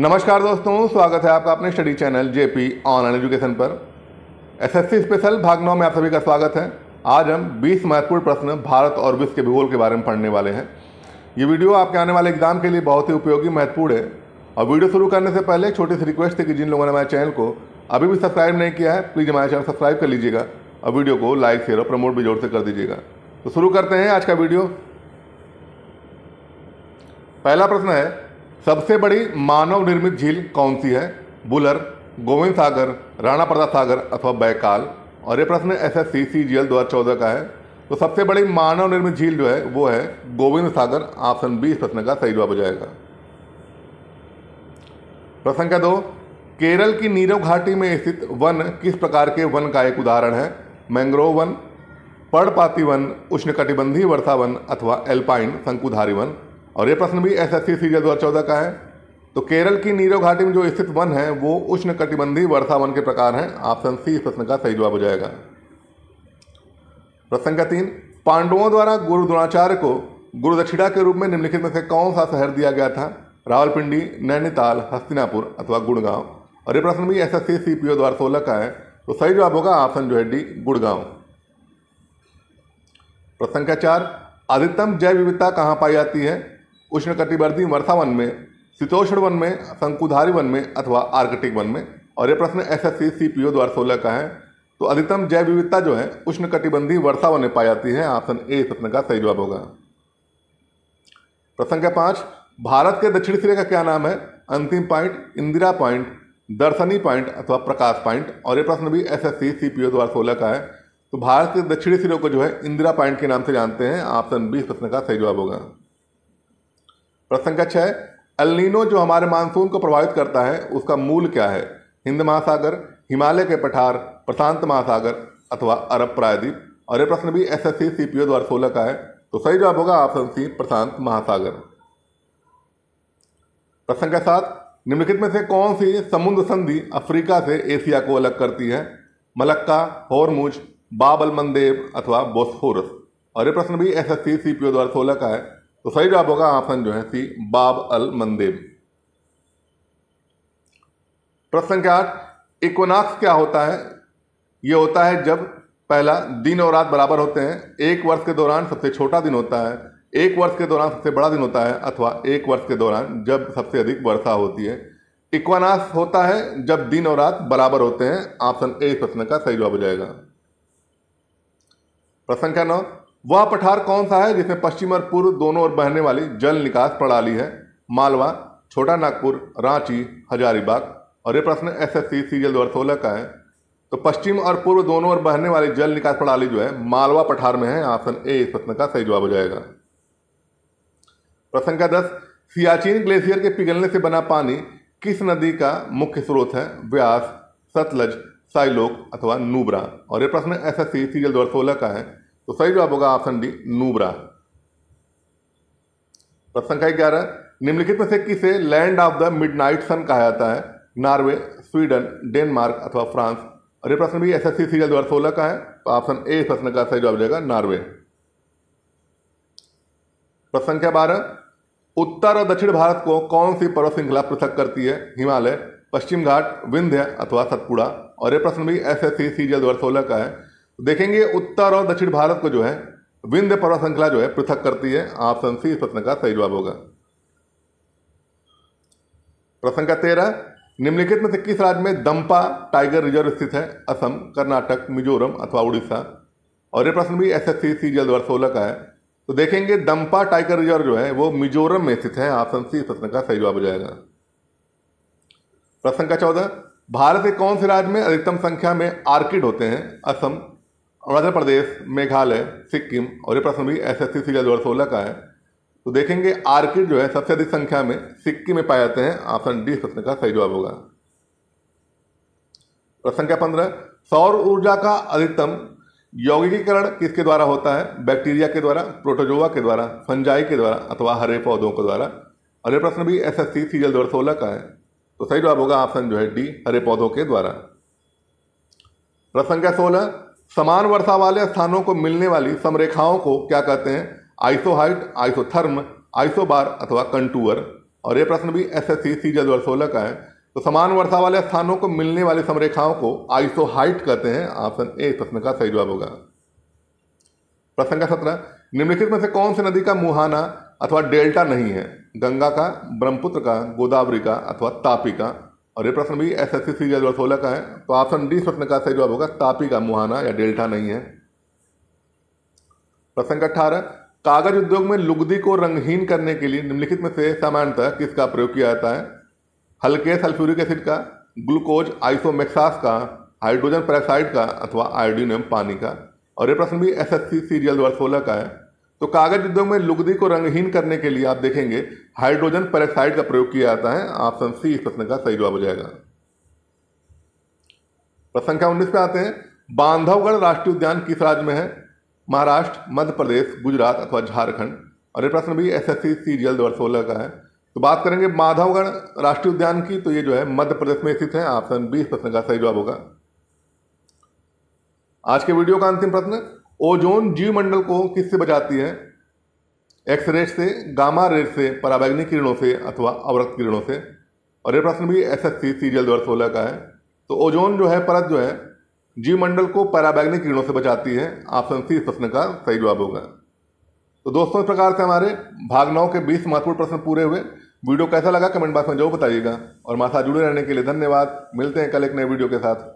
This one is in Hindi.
नमस्कार दोस्तों स्वागत है आपका अपने study channel JP online education पर एसएससी स्पेशल भाग नौ में आप सभी का स्वागत है आज हम 20 महत्वपूर्ण प्रश्न भारत और विश्व के भूगोल के बारे में पढ़ने वाले हैं ये वीडियो आपके आने वाले एग्जाम के लिए बहुत ही उपयोगी महत्वपूर्ण है और वीडियो शुरू करने से पहले छोटी सी रिक्वेस्ट है कि जिन लोगों ने हमारे चैनल को अभी भी सब्सक्राइब नहीं किया है प्लीज़ हमारे चैनल सब्सक्राइब कर लीजिएगा और वीडियो को लाइक शेयर और प्रमोट भी जोर से कर दीजिएगा तो शुरू करते हैं आज का वीडियो पहला प्रश्न है सबसे बड़ी मानव निर्मित झील कौन सी है बुलर गोविंद सागर राणा प्रताप सागर अथवा बैकाल और ये प्रश्न S S C C G L दो हज़ार चौदह का है तो सबसे बड़ी मानव निर्मित झील जो है वो है गोविंद सागर ऑप्शन बी इस प्रश्न का सही जवाब हो जाएगा प्रश्न क्या दो केरल की नीरव घाटी में स्थित वन किस प्रकार के वन का एक उदाहरण है मैंग्रोव वन पर्णपाती वन उष्णकटिबंधीय वर्षा वन अथवा एल्पाइन शंकुधारी वन और ये प्रश्न भी एस एस सी चौदह का है तो केरल की नीरव घाटी में जो स्थित वन है वो उष्ण कटिबंधी वर्षा वन के प्रकार हैं ऑप्शन सी इस प्रश्न का सही जवाब हो जाएगा प्रश्न का तीन पांडवों द्वारा गुरु द्रोणाचार्य को गुरु दक्षिणा के रूप में निम्नलिखित में से कौन सा शहर दिया गया था रावलपिंडी नैनीताल हस्तिनापुर अथवा गुड़गांव और ये प्रश्न भी S S C C P O द्वारा सोलह का है तो सही जवाब होगा ऑप्शन जो है डी गुड़गांव प्रश्न का चार अधिकतम जैव विविधता कहाँ पाई जाती है उष्ण कटिबर्धी वर्षा वन में शीतोष्ण वन में शंकुधारी वन में अथवा आर्कटिक वन में और ये प्रश्न S S C C P O द्वारा सोलह का है तो अधिकतम जैव विविधता जो है उष्ण कटिबंधी वर्षा वन में पाई जाती है ऑप्शन ए इस प्रश्न का सही जवाब होगा प्रश्न क्या पाँच भारत के दक्षिण सिरे का क्या नाम है अंतिम point Indira point Darshani point अथवा प्रकाश पॉइंट और ये प्रश्न भी S S C C P O द्वारा सोलह का है तो भारत के दक्षिणी सिरों को जो है इंदिरा पॉइंट के नाम से जानते हैं ऑप्शन बी प्रश्न का सही जवाब होगा प्रश्न का छः अलिनो जो हमारे मानसून को प्रभावित करता है उसका मूल क्या है हिंद महासागर हिमालय के पठार प्रशांत महासागर अथवा अरब प्रायद्वीप और ये प्रश्न भी S S C C P O सोलह का है तो सही जवाब होगा ऑप्शन सी प्रशांत महासागर प्रश्न के सात निम्नलिखित में से कौन सी समुद्र संधि अफ्रीका से एशिया को अलग करती है मलक्का होरमुज बाबल मंदेव अथवा बोस्फोरस और ये प्रश्न भी S S C C P O सोलह का है तो सही जवाब होगा ऑप्शन जो है सी बाब अल मंदिर प्रश्न संख्या आठ इक्वनाक्स क्या होता है ये होता है जब पहला दिन और रात बराबर होते हैं एक वर्ष के दौरान सबसे छोटा दिन होता है एक वर्ष के दौरान सबसे बड़ा दिन होता है अथवा एक वर्ष के दौरान जब सबसे अधिक वर्षा होती है इक्वानास होता है जब दिन और रात बराबर होते हैं ऑप्शन ए प्रश्न का सही जवाब हो जाएगा प्रश्न क्या नौ वह पठार कौन सा है जिसमें पश्चिम और पूर्व दोनों ओर बहने वाली जल निकास प्रणाली है मालवा छोटा नागपुर रांची हजारीबाग और ये प्रश्न एस एस सी सी जल दो हज़ार सोलह का है तो पश्चिम और पूर्व दोनों ओर बहने वाली जल निकास प्रणाली जो है मालवा पठार में है ऑप्शन ए इस प्रश्न का सही जवाब हो जाएगा प्रश्न का दस सियाचिन ग्लेशियर के पिघलने से बना पानी किस नदी का मुख्य स्रोत है व्यास सतलज साइलोक अथवा नूबरा और ये प्रश्न एस एस सी सी जल सोलह का है तो सही जवाब होगा ऑप्शन डी नूबरा प्रश्न संख्या ग्यारह निम्नलिखित में से किसे land of the midnight sun कहा जाता है नॉर्वे स्वीडन डेनमार्क अथवा फ्रांस और ये प्रश्न भी एस एस सी सीरियल दो सोलह का है तो ऑप्शन ए इस प्रश्न का सही जवाब देगा नॉर्वे प्रश्न संख्या बारह उत्तर और दक्षिण भारत को कौन सी पर्वत श्रृंखला पृथक करती है हिमालय पश्चिम घाट विंध्य अथवा सतपुड़ा और ये प्रश्न भी एस एस सी सीरियल दो सोलह का है देखेंगे उत्तर और दक्षिण भारत को जो है विंध्य पर्वत श्रृंखला जो है पृथक करती है ऑप्शन सी इस प्रश्न का सही जवाब होगा प्रश्न का तेरह निम्नलिखित में से किस राज्य में दम्पा टाइगर रिजर्व स्थित है असम कर्नाटक मिजोरम अथवा उड़ीसा और ये प्रश्न भी एस एस सी सी जल्द वर्ष सोलह का है तो देखेंगे दम्पा टाइगर रिजर्व जो है वो मिजोरम में स्थित है ऑप्शन सी प्रश्न का सही जवाब हो जाएगा प्रश्न का चौदह भारत के कौन से राज्य में अधिकतम संख्या में आर्किड होते हैं असम अरुणाचल प्रदेश मेघालय सिक्किम और ये प्रश्न भी एस एस सी सी दो सोलह का है तो देखेंगे आर्किड जो है सबसे अधिक संख्या में सिक्किम में पाए जाते हैं ऑप्शन डी प्रश्न का सही जवाब होगा प्रश्न संख्या पंद्रह सौर ऊर्जा का अधिकतम यौगिकीकरण किसके द्वारा होता है बैक्टीरिया के द्वारा प्रोटोजोवा के द्वारा फंजाई के द्वारा अथवा हरे पौधों के द्वारा और ये प्रश्न भी एस एस सी सीजल दो सोलह का है तो सही जवाब होगा ऑप्शन जो है डी हरे पौधों के द्वारा प्रश्न संख्या सोलह समान वर्षा वाले स्थानों को मिलने वाली समरेखाओं को क्या कहते हैं आइसोहाइट आइसोथर्म आइसोबार अथवा कंटूअर और ये प्रश्न भी एस एस सी सी दो सोलह का है तो समान वर्षा वाले स्थानों को मिलने वाली समरेखाओं को आइसोहाइट कहते हैं ऑप्शन ए प्रश्न का सही जवाब होगा प्रश्न का सत्रह निम्नलिखित में से कौन सी नदी का मुहाना अथवा डेल्टा नहीं है गंगा का ब्रह्मपुत्र का गोदावरी का अथवा तापी का और ये प्रश्न भी एस एस सी सी सोलह का है तो ऑप्शन डी प्रश्न का सही जवाब होगा तापी का मुहाना या डेल्टा नहीं है प्रश्न का अठारह कागज उद्योग में लुगदी को रंगहीन करने के लिए निम्नलिखित में से सामान्यतः किसका प्रयोग किया जाता है हल्के सल्फ्यूरिक एसिड का ग्लूकोज आइसोमेक्सास का हाइड्रोजन पैराक्साइड का अथवा आयोडीनियम पानी का और ये प्रश्न भी एस एस सी सीरियल द्वारा सोलह का है तो कागज उद्योग में लुगदी को रंगहीन करने के लिए आप देखेंगे हाइड्रोजन पेरेक्साइड का प्रयोग किया जाता है ऑप्शन सी इस प्रश्न का सही जवाब हो जाएगा प्रश्न संख्या उन्नीस पे आते हैं बांधवगढ़ राष्ट्रीय उद्यान किस राज्य में है महाराष्ट्र मध्य प्रदेश गुजरात अथवा झारखंड और ये प्रश्न भी S S C C G L दो सोलह का है तो बात करेंगे माधवगढ़ राष्ट्रीय उद्यान की तो ये जो है मध्य प्रदेश में स्थित है ऑप्शन बी इस प्रश्न का सही जवाब होगा आज के वीडियो का अंतिम प्रश्न ओजोन जीव मंडल को किससे बचाती है एक्स से गामा रेट से पराबैग्नि किरणों से अथवा अवरक्त किरणों से और ये प्रश्न भी एस एस सी सीरियल दो हज़ार सोलह का है तो ओजोन जो है परत जो है जीवमंडल को पराबैग्निक किरणों से बचाती है ऑप्शन सी इस प्रश्न का सही जवाब होगा तो दोस्तों इस प्रकार से हमारे भाग नौ के बीस महत्वपूर्ण प्रश्न पूरे हुए वीडियो कैसा लगा कमेंट बॉक्स में जरूर बताइएगा और हमारे साथ जुड़े रहने के लिए धन्यवाद मिलते हैं कल एक नए वीडियो के साथ